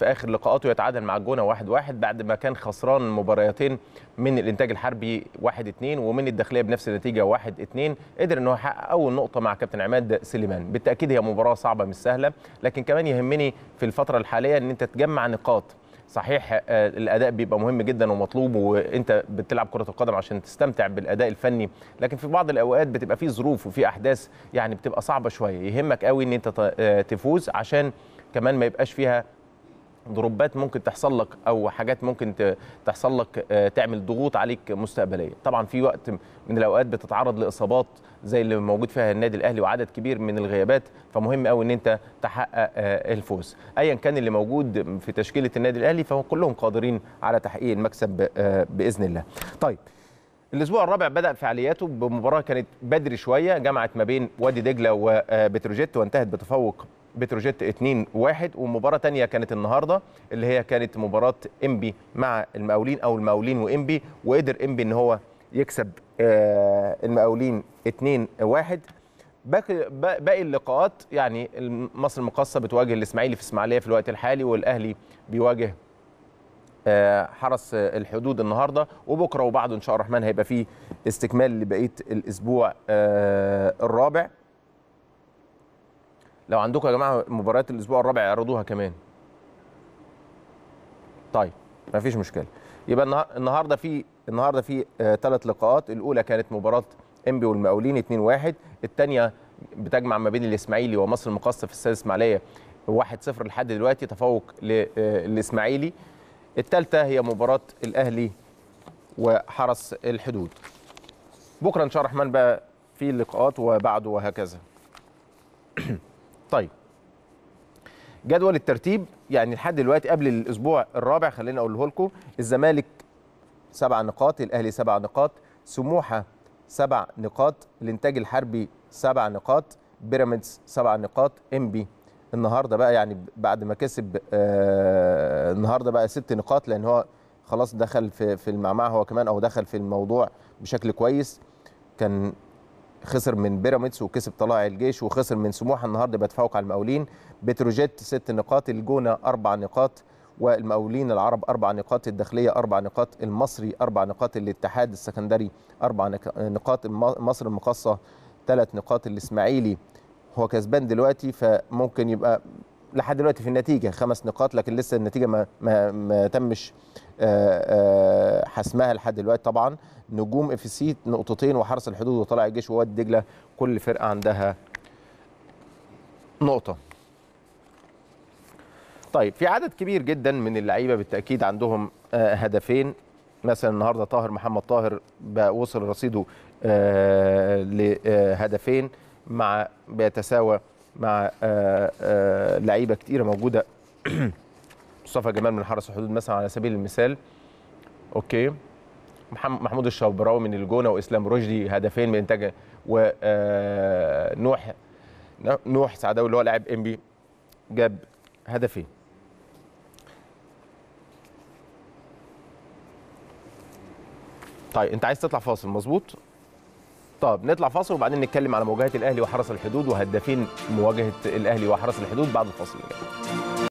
في اخر لقاءاته يتعادل مع الجونه 1-1 واحد واحد بعد ما كان خسران مباريتين من الانتاج الحربي 1-2 ومن الداخليه بنفس النتيجه 1-2 قدر ان هو يحقق اول نقطه مع كابتن عماد سليمان بالتاكيد هي مباراه صعبه مش سهله لكن كمان يهمني في الفتره الحاليه ان انت تجمع نقاط صحيح آه، الاداء بيبقى مهم جدا ومطلوب وانت بتلعب كره القدم عشان تستمتع بالاداء الفني لكن في بعض الاوقات بتبقى في ظروف وفي احداث يعني بتبقى صعبه شويه يهمك قوي ان انت آه، تفوز عشان كمان ما يبقاش فيها دروبات ممكن تحصل لك او حاجات ممكن تحصل لك آه، تعمل ضغوط عليك مستقبليه طبعا في وقت من الاوقات بتتعرض لاصابات زي اللي موجود فيها النادي الاهلي وعدد كبير من الغيابات فمهم قوي ان انت تحقق آه، الفوز ايا كان اللي موجود في تشكيله النادي الاهلي فهم كلهم قادرين على تحقيق المكسب آه، باذن الله طيب الاسبوع الرابع بدا فعالياته بمباراه كانت بدري شويه جمعت ما بين وادي دجله وبتروجيت وانتهت بتفوق بتروجيت 2 1 ومباراه ثانيه كانت النهارده اللي هي كانت مباراه انبي مع المقاولين او المقاولين وانبي وقدر انبي ان هو يكسب آه، المقاولين 2 1 باقي اللقاءات يعني مصر المقاصه بتواجه الاسماعيلي في اسماعيليه في الوقت الحالي والاهلي بيواجه آه، حرس الحدود النهارده وبكره وبعده ان شاء الرحمن هيبقى فيه استكمال لبقيه الاسبوع آه، الرابع لو عندكم يا جماعه مباريات الاسبوع الرابع اعرضوها كمان طيب ما فيش مشكله يبقى النهارده في النهارده في ثلاث آه، لقاءات الاولى كانت مباراه انبي والمقاولين 2-1 الثانيه بتجمع ما بين الاسماعيلي ومصر المقاصه في السادس الاسماعيليه 1-0 لحد دلوقتي تفوق للاسماعيلي آه، الثالثه هي مباراه الاهلي وحرس الحدود بكره ان شاء الله الرحمن بقى في اللقاءات وبعده وهكذا طيب جدول الترتيب يعني لحد دلوقتي قبل الاسبوع الرابع خلينا اقوله لكم الزمالك سبع نقاط الاهلي سبع نقاط سموحه سبع نقاط الانتاج الحربي سبع نقاط بيراميدز سبع نقاط انبي النهارده بقى يعني بعد ما كسب آه النهارده بقى ست نقاط لان هو خلاص دخل في في المعمعه هو كمان او دخل في الموضوع بشكل كويس كان خسر من بيراميدز وكسب طلائع الجيش وخسر من سموحه النهارده بيتفوق على المقاولين بتروجيت ست نقاط الجونه اربع نقاط والمقاولين العرب اربع نقاط الداخليه اربع نقاط المصري اربع نقاط الاتحاد السكندري اربع نقاط مصر المقصه ثلاث نقاط الاسماعيلي هو كسبان دلوقتي فممكن يبقى لحد دلوقتي في النتيجه خمس نقاط لكن لسه النتيجه ما ما, ما تمش آآ آه، آآ آه، حسمها لحد دلوقتي طبعا نجوم اف سي نقطتين وحرس الحدود وطلع الجيش ووادي دجله كل فرقه عندها نقطه طيب في عدد كبير جدا من اللعيبه بالتاكيد عندهم آه، هدفين مثلا النهارده طاهر محمد طاهر وصل رصيده آه، لهدفين آه، مع بيتساوى مع لعيبه كتيره موجوده مصطفى جمال من حرس الحدود مثلا على سبيل المثال اوكي محمود الشبراوي من الجونه واسلام رشدي هدفين من انتاج ونوح آه، نوح سعداوي اللي هو لاعب انبي جاب هدفين طيب انت عايز تطلع فاصل مظبوط طب نطلع فاصل وبعدين نتكلم على مواجهه الاهلي وحرس الحدود وهدافين مواجهه الاهلي وحرس الحدود بعد الفاصل